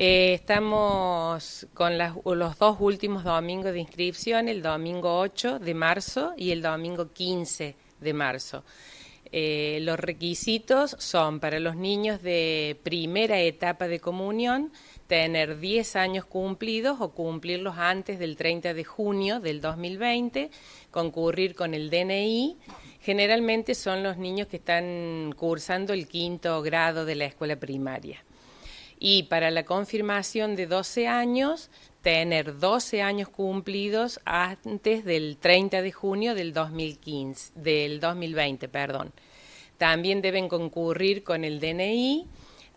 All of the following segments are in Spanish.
Eh, estamos con los dos últimos domingos de inscripción, el domingo 8 de marzo y el domingo 15 de marzo. Eh, los requisitos son para los niños de primera etapa de comunión tener 10 años cumplidos o cumplirlos antes del 30 de junio del 2020, concurrir con el DNI. Generalmente son los niños que están cursando el quinto grado de la escuela primaria y para la confirmación de 12 años, tener 12 años cumplidos antes del 30 de junio del 2015, del 2020, perdón. También deben concurrir con el DNI,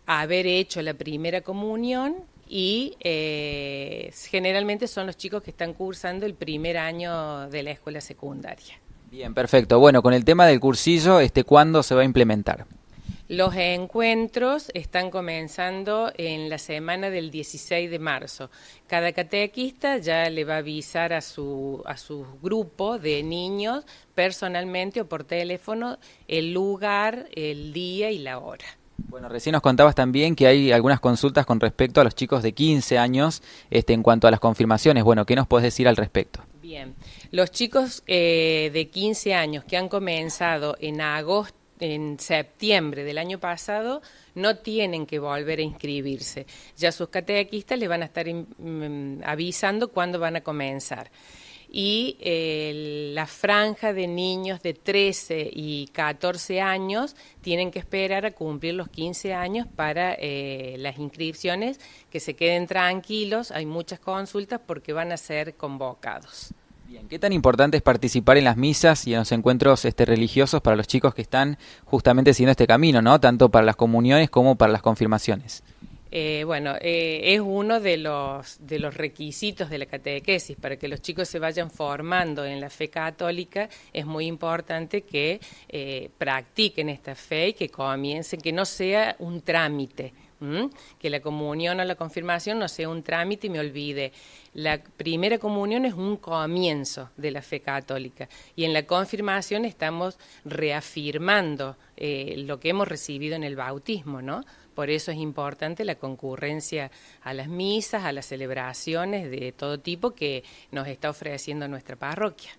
haber hecho la primera comunión y eh, generalmente son los chicos que están cursando el primer año de la escuela secundaria. Bien, perfecto. Bueno, con el tema del cursillo, este, ¿cuándo se va a implementar? Los encuentros están comenzando en la semana del 16 de marzo. Cada catequista ya le va a avisar a su, a su grupo de niños personalmente o por teléfono el lugar, el día y la hora. Bueno, recién nos contabas también que hay algunas consultas con respecto a los chicos de 15 años este, en cuanto a las confirmaciones. Bueno, ¿qué nos puedes decir al respecto? Bien, los chicos eh, de 15 años que han comenzado en agosto, en septiembre del año pasado no tienen que volver a inscribirse. Ya sus catequistas les van a estar mm, mm, avisando cuándo van a comenzar. Y eh, la franja de niños de 13 y 14 años tienen que esperar a cumplir los 15 años para eh, las inscripciones, que se queden tranquilos, hay muchas consultas porque van a ser convocados. ¿qué tan importante es participar en las misas y en los encuentros este, religiosos para los chicos que están justamente siguiendo este camino, tanto para las comuniones como para las confirmaciones? Eh, bueno, eh, es uno de los, requisitos de la catequesis. Para que los chicos se vayan formando en la fe católica, es muy importante que eh, practiquen esta fe y que comiencen, que no sea un trámite, que la comunión o la confirmación no sea un trámite y me olvide. La primera comunión es un comienzo de la fe católica y en la confirmación estamos reafirmando eh, lo que hemos recibido en el bautismo, ¿no? Por eso es importante la concurrencia a las misas, a las celebraciones de todo tipo que nos está ofreciendo nuestra parroquia.